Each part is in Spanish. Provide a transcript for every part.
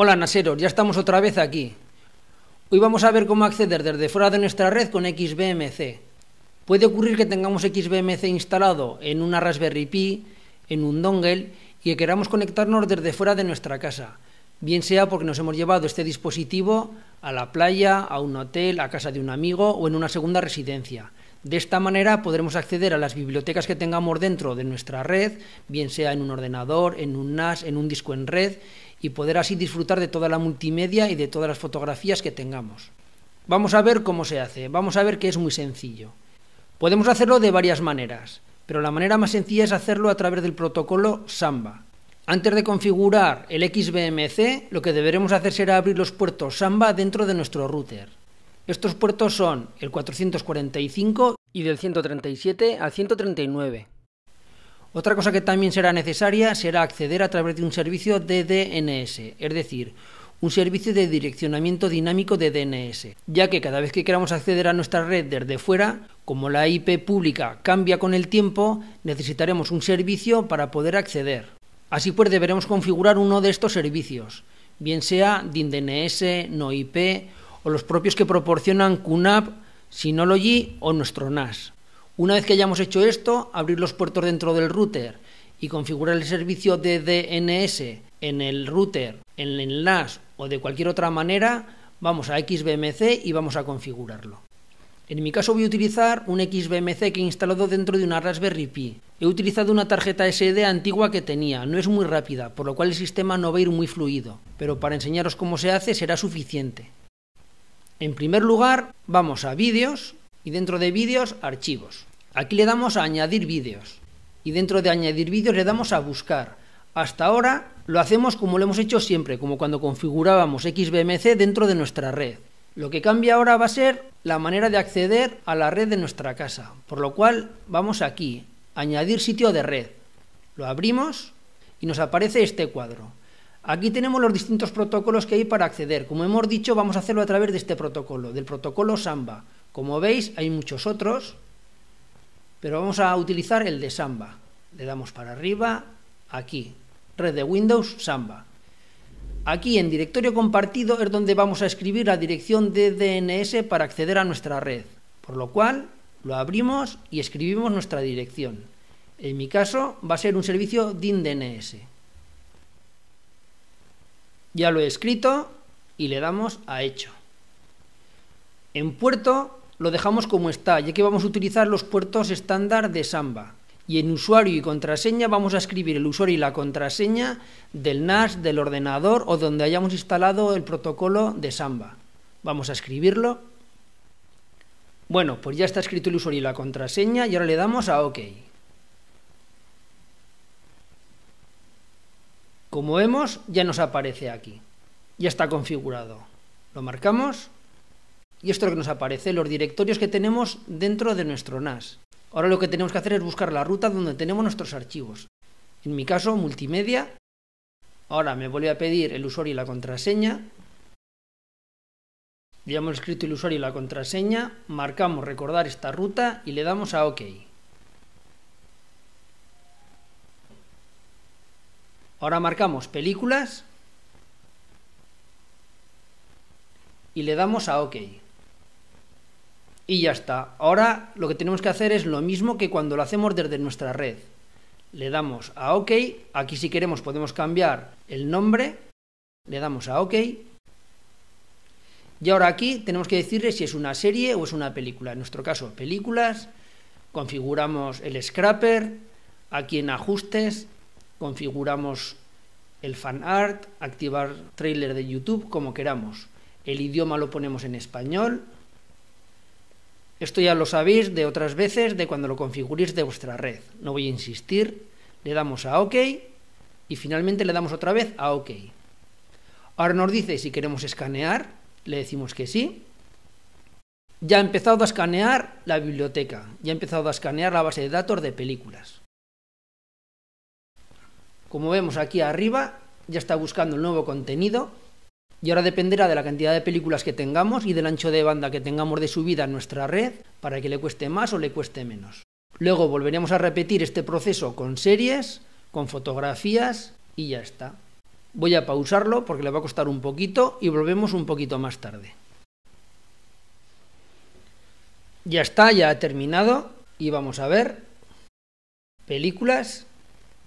Hola Naseros, ya estamos otra vez aquí. Hoy vamos a ver cómo acceder desde fuera de nuestra red con XBMC. Puede ocurrir que tengamos XBMC instalado en una Raspberry Pi, en un dongle y que queramos conectarnos desde fuera de nuestra casa, bien sea porque nos hemos llevado este dispositivo a la playa, a un hotel, a casa de un amigo o en una segunda residencia. De esta manera podremos acceder a las bibliotecas que tengamos dentro de nuestra red, bien sea en un ordenador, en un NAS, en un disco en red y poder así disfrutar de toda la multimedia y de todas las fotografías que tengamos. Vamos a ver cómo se hace, vamos a ver que es muy sencillo. Podemos hacerlo de varias maneras, pero la manera más sencilla es hacerlo a través del protocolo Samba. Antes de configurar el XBMC, lo que deberemos hacer será abrir los puertos Samba dentro de nuestro router. Estos puertos son el 445 y del 137 al 139. Otra cosa que también será necesaria será acceder a través de un servicio de DNS, es decir, un servicio de direccionamiento dinámico de DNS, ya que cada vez que queramos acceder a nuestra red desde fuera, como la IP pública cambia con el tiempo, necesitaremos un servicio para poder acceder. Así pues, deberemos configurar uno de estos servicios, bien sea DIN DNS, no IP o los propios que proporcionan QNAP, Synology o nuestro NAS. Una vez que hayamos hecho esto, abrir los puertos dentro del router y configurar el servicio de DNS en el router, en el NAS o de cualquier otra manera, vamos a XBMC y vamos a configurarlo. En mi caso voy a utilizar un XBMC que he instalado dentro de una Raspberry Pi. He utilizado una tarjeta SD antigua que tenía, no es muy rápida, por lo cual el sistema no va a ir muy fluido, pero para enseñaros cómo se hace será suficiente. En primer lugar, vamos a vídeos y dentro de vídeos, archivos. Aquí le damos a añadir vídeos y dentro de añadir vídeos le damos a buscar. Hasta ahora lo hacemos como lo hemos hecho siempre, como cuando configurábamos XBMC dentro de nuestra red. Lo que cambia ahora va a ser la manera de acceder a la red de nuestra casa, por lo cual vamos aquí, añadir sitio de red. Lo abrimos y nos aparece este cuadro. Aquí tenemos los distintos protocolos que hay para acceder. Como hemos dicho, vamos a hacerlo a través de este protocolo, del protocolo Samba. Como veis, hay muchos otros. Pero vamos a utilizar el de Samba. Le damos para arriba, aquí, red de Windows, Samba. Aquí en directorio compartido es donde vamos a escribir la dirección de DNS para acceder a nuestra red, por lo cual lo abrimos y escribimos nuestra dirección. En mi caso va a ser un servicio DIN DNS. Ya lo he escrito y le damos a hecho. En puerto lo dejamos como está, ya que vamos a utilizar los puertos estándar de Samba. Y en usuario y contraseña vamos a escribir el usuario y la contraseña del NAS, del ordenador o donde hayamos instalado el protocolo de Samba. Vamos a escribirlo. Bueno, pues ya está escrito el usuario y la contraseña y ahora le damos a OK. Como vemos, ya nos aparece aquí. Ya está configurado. Lo marcamos y esto es lo que nos aparece, los directorios que tenemos dentro de nuestro NAS. Ahora lo que tenemos que hacer es buscar la ruta donde tenemos nuestros archivos. En mi caso, multimedia. Ahora me vuelve a pedir el usuario y la contraseña. Ya hemos escrito el usuario y la contraseña, marcamos recordar esta ruta y le damos a OK. Ahora marcamos películas y le damos a OK. Y ya está. Ahora lo que tenemos que hacer es lo mismo que cuando lo hacemos desde nuestra red. Le damos a OK, aquí si queremos podemos cambiar el nombre, le damos a OK. Y ahora aquí tenemos que decirle si es una serie o es una película. En nuestro caso, películas. Configuramos el scrapper, aquí en ajustes, configuramos el fan art, activar trailer de YouTube, como queramos. El idioma lo ponemos en español, esto ya lo sabéis de otras veces, de cuando lo configuréis de vuestra red. No voy a insistir, le damos a OK y finalmente le damos otra vez a OK. Ahora nos dice si queremos escanear, le decimos que sí. Ya ha empezado a escanear la biblioteca, ya ha empezado a escanear la base de datos de películas. Como vemos aquí arriba, ya está buscando el nuevo contenido y ahora dependerá de la cantidad de películas que tengamos y del ancho de banda que tengamos de subida a nuestra red para que le cueste más o le cueste menos. Luego volveremos a repetir este proceso con series, con fotografías y ya está. Voy a pausarlo porque le va a costar un poquito y volvemos un poquito más tarde. Ya está, ya ha terminado y vamos a ver películas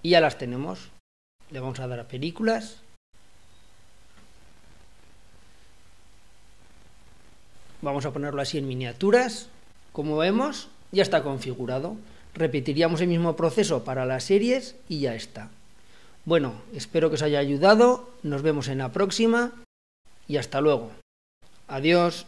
y ya las tenemos. Le vamos a dar a películas vamos a ponerlo así en miniaturas, como vemos, ya está configurado. Repetiríamos el mismo proceso para las series y ya está. Bueno, espero que os haya ayudado, nos vemos en la próxima y hasta luego. Adiós.